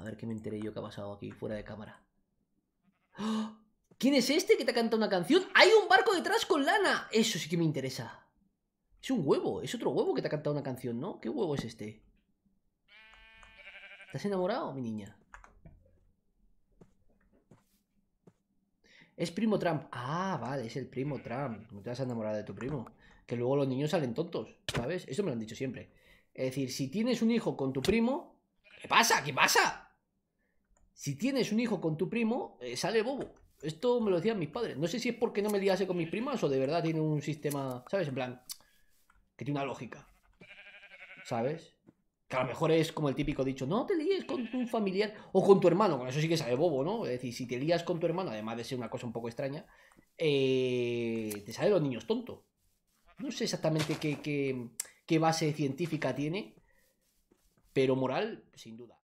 A ver qué me enteré yo que ha pasado aquí, fuera de cámara. ¡Ah! ¿Quién es este que te ha cantado una canción? ¡Hay un barco detrás con lana! Eso sí que me interesa. Es un huevo, es otro huevo que te ha cantado una canción, ¿no? ¿Qué huevo es este? ¿Estás enamorado, mi niña? Es primo Trump. Ah, vale, es el primo Trump. No te has enamorado de tu primo. Que luego los niños salen tontos, ¿sabes? Eso me lo han dicho siempre. Es decir, si tienes un hijo con tu primo... ¿Qué pasa? ¿Qué pasa? si tienes un hijo con tu primo, eh, sale bobo. Esto me lo decían mis padres. No sé si es porque no me liase con mis primas o de verdad tiene un sistema, ¿sabes? En plan, que tiene una lógica. ¿Sabes? Que a lo mejor es como el típico dicho, no te líes con un familiar o con tu hermano, con eso sí que sale bobo, ¿no? Es decir, si te lías con tu hermano, además de ser una cosa un poco extraña, eh, te sale los niños tonto. No sé exactamente qué base científica tiene, pero moral, sin duda.